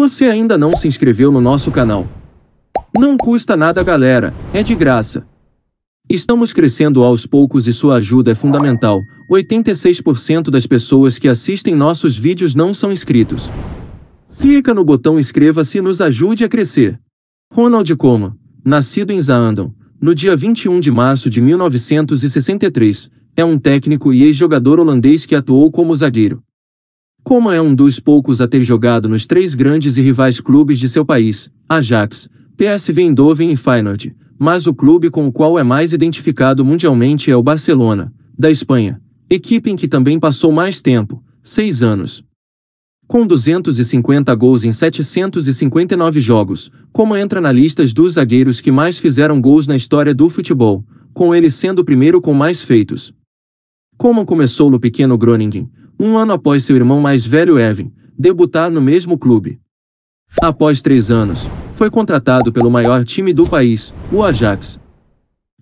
Você ainda não se inscreveu no nosso canal? Não custa nada, galera, é de graça. Estamos crescendo aos poucos e sua ajuda é fundamental. 86% das pessoas que assistem nossos vídeos não são inscritos. Clica no botão inscreva-se e nos ajude a crescer. Ronald Coma, nascido em Zaandam, no dia 21 de março de 1963, é um técnico e ex-jogador holandês que atuou como zagueiro. Como é um dos poucos a ter jogado nos três grandes e rivais clubes de seu país, Ajax, PSV Eindhoven e Feyenoord, mas o clube com o qual é mais identificado mundialmente é o Barcelona, da Espanha, equipe em que também passou mais tempo, seis anos. Com 250 gols em 759 jogos, como entra na lista dos zagueiros que mais fizeram gols na história do futebol, com ele sendo o primeiro com mais feitos. Como começou no pequeno Groningen, um ano após seu irmão mais velho Evan debutar no mesmo clube. Após três anos, foi contratado pelo maior time do país, o Ajax.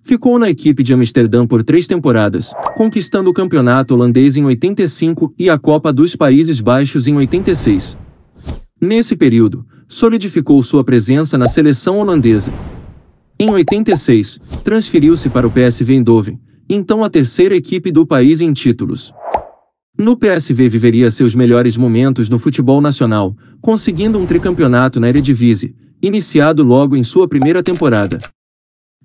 Ficou na equipe de Amsterdã por três temporadas, conquistando o campeonato holandês em 85 e a Copa dos Países Baixos em 86. Nesse período, solidificou sua presença na seleção holandesa. Em 86, transferiu-se para o PSV Eindhoven, então a terceira equipe do país em títulos. No PSV viveria seus melhores momentos no futebol nacional, conseguindo um tricampeonato na Eredivisie, iniciado logo em sua primeira temporada.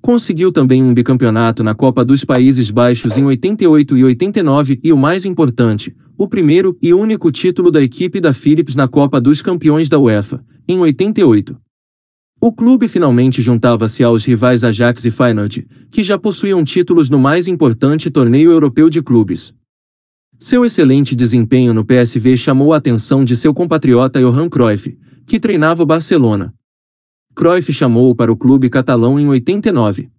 Conseguiu também um bicampeonato na Copa dos Países Baixos em 88 e 89 e o mais importante, o primeiro e único título da equipe da Philips na Copa dos Campeões da UEFA, em 88. O clube finalmente juntava-se aos rivais Ajax e Feyenoord, que já possuíam títulos no mais importante torneio europeu de clubes, seu excelente desempenho no PSV chamou a atenção de seu compatriota Johan Cruyff, que treinava o Barcelona. Cruyff chamou para o clube catalão em 89.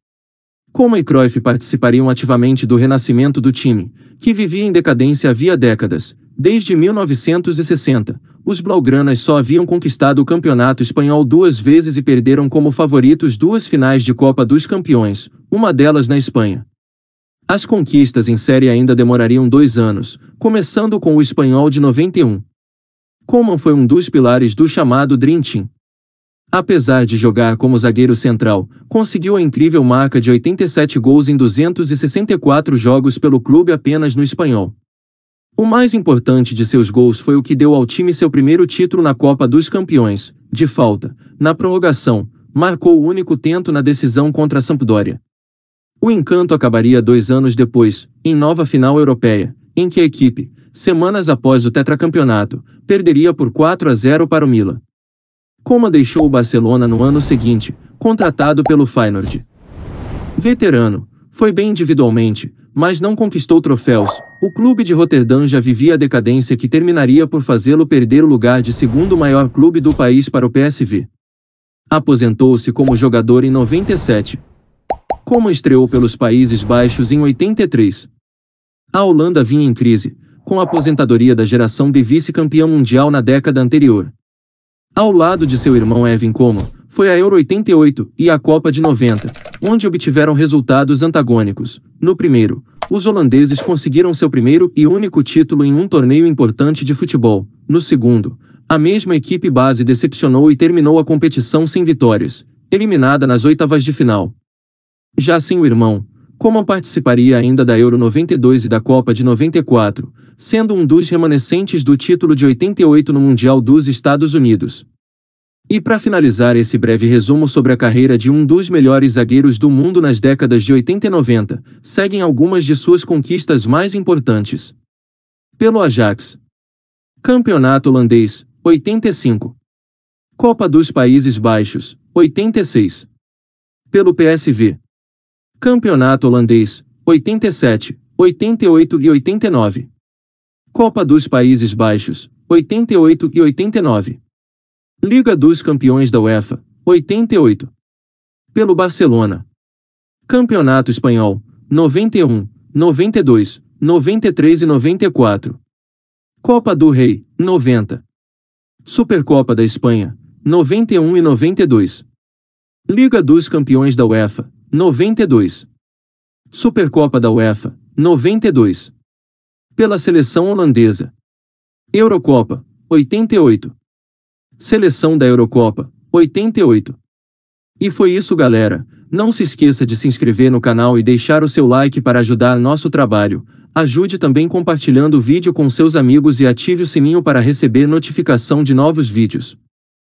Como e Cruyff participariam ativamente do renascimento do time, que vivia em decadência havia décadas, desde 1960, os Blaugranas só haviam conquistado o campeonato espanhol duas vezes e perderam como favoritos duas finais de Copa dos Campeões, uma delas na Espanha, as conquistas em série ainda demorariam dois anos, começando com o espanhol de 91. Coman foi um dos pilares do chamado Dream Team. Apesar de jogar como zagueiro central, conseguiu a incrível marca de 87 gols em 264 jogos pelo clube apenas no espanhol. O mais importante de seus gols foi o que deu ao time seu primeiro título na Copa dos Campeões, de falta, na prorrogação, marcou o único tento na decisão contra a Sampdoria. O encanto acabaria dois anos depois, em nova final europeia, em que a equipe, semanas após o tetracampeonato, perderia por 4 a 0 para o Milan. Coma deixou o Barcelona no ano seguinte, contratado pelo Feyenoord. Veterano, foi bem individualmente, mas não conquistou troféus. O clube de Roterdã já vivia a decadência que terminaria por fazê-lo perder o lugar de segundo maior clube do país para o PSV. Aposentou-se como jogador em 97, como estreou pelos Países Baixos em 83. A Holanda vinha em crise, com a aposentadoria da geração de vice-campeão mundial na década anterior. Ao lado de seu irmão Evan Como, foi a Euro 88 e a Copa de 90, onde obtiveram resultados antagônicos. No primeiro, os holandeses conseguiram seu primeiro e único título em um torneio importante de futebol. No segundo, a mesma equipe base decepcionou e terminou a competição sem vitórias, eliminada nas oitavas de final. Já assim o irmão, como participaria ainda da Euro 92 e da Copa de 94, sendo um dos remanescentes do título de 88 no Mundial dos Estados Unidos. E para finalizar esse breve resumo sobre a carreira de um dos melhores zagueiros do mundo nas décadas de 80 e 90, seguem algumas de suas conquistas mais importantes. Pelo Ajax. Campeonato holandês, 85. Copa dos Países Baixos, 86. Pelo PSV, Campeonato Holandês, 87, 88 e 89. Copa dos Países Baixos, 88 e 89. Liga dos Campeões da UEFA, 88. Pelo Barcelona. Campeonato Espanhol, 91, 92, 93 e 94. Copa do Rei, 90. Supercopa da Espanha, 91 e 92. Liga dos Campeões da UEFA, 92. Supercopa da UEFA, 92. Pela seleção holandesa. Eurocopa, 88. Seleção da Eurocopa, 88. E foi isso, galera. Não se esqueça de se inscrever no canal e deixar o seu like para ajudar nosso trabalho. Ajude também compartilhando o vídeo com seus amigos e ative o sininho para receber notificação de novos vídeos.